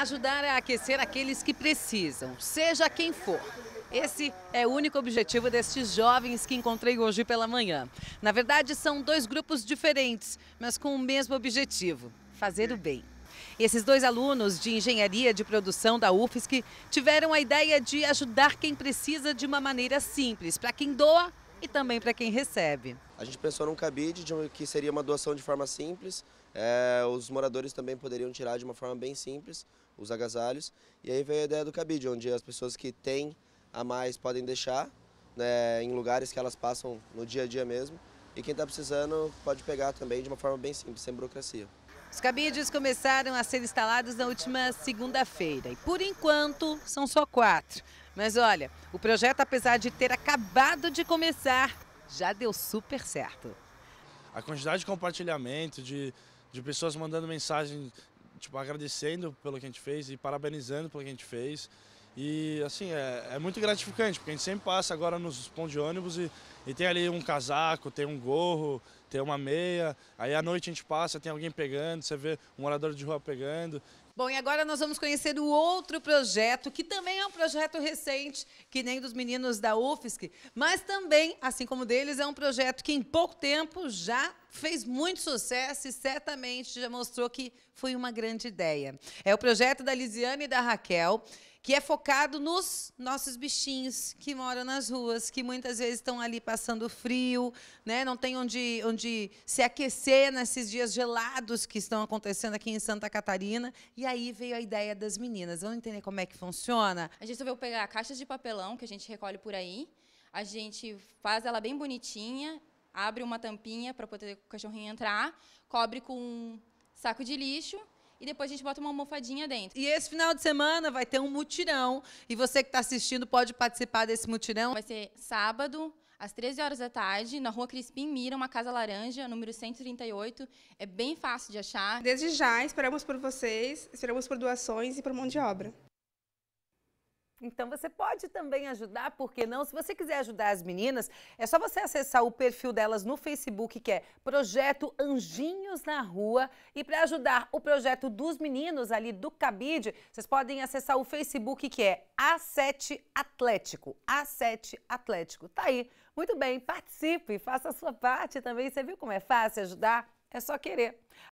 Ajudar a aquecer aqueles que precisam, seja quem for. Esse é o único objetivo destes jovens que encontrei hoje pela manhã. Na verdade, são dois grupos diferentes, mas com o mesmo objetivo: fazer o bem. Esses dois alunos de engenharia de produção da UFSC tiveram a ideia de ajudar quem precisa de uma maneira simples. Para quem doa, e também para quem recebe. A gente pensou num cabide que seria uma doação de forma simples, é, os moradores também poderiam tirar de uma forma bem simples os agasalhos, e aí veio a ideia do cabide, onde as pessoas que têm a mais podem deixar né, em lugares que elas passam no dia a dia mesmo, e quem está precisando pode pegar também de uma forma bem simples, sem burocracia. Os cabides começaram a ser instalados na última segunda-feira e, por enquanto, são só quatro. Mas olha, o projeto, apesar de ter acabado de começar, já deu super certo. A quantidade de compartilhamento, de, de pessoas mandando mensagem, tipo, agradecendo pelo que a gente fez e parabenizando pelo que a gente fez. E assim, é, é muito gratificante, porque a gente sempre passa agora nos pontos de ônibus e, e tem ali um casaco, tem um gorro, tem uma meia. Aí à noite a gente passa, tem alguém pegando, você vê um morador de rua pegando. Bom, e agora nós vamos conhecer o outro projeto, que também é um projeto recente, que nem dos meninos da UFSC, mas também, assim como deles, é um projeto que em pouco tempo já fez muito sucesso e certamente já mostrou que foi uma grande ideia. É o projeto da Lisiane e da Raquel, que é focado nos nossos bichinhos que moram nas ruas, que muitas vezes estão ali passando frio, né? não tem onde, onde se aquecer nesses dias gelados que estão acontecendo aqui em Santa Catarina. E aí veio a ideia das meninas. Vamos entender como é que funciona? A gente resolveu pegar caixas de papelão que a gente recolhe por aí, a gente faz ela bem bonitinha, abre uma tampinha para poder o cachorrinho entrar, cobre com um saco de lixo e depois a gente bota uma almofadinha dentro. E esse final de semana vai ter um mutirão e você que está assistindo pode participar desse mutirão. Vai ser sábado, às 13 horas da tarde, na rua Crispim Mira, uma casa laranja, número 138. É bem fácil de achar. Desde já, esperamos por vocês, esperamos por doações e por mão de obra. Então você pode também ajudar, porque não? Se você quiser ajudar as meninas, é só você acessar o perfil delas no Facebook, que é Projeto Anjinhos na Rua. E para ajudar o projeto dos meninos ali do Cabide, vocês podem acessar o Facebook, que é A7 Atlético. A7 Atlético. Tá aí. Muito bem, participe, faça a sua parte também. Você viu como é fácil ajudar? É só querer.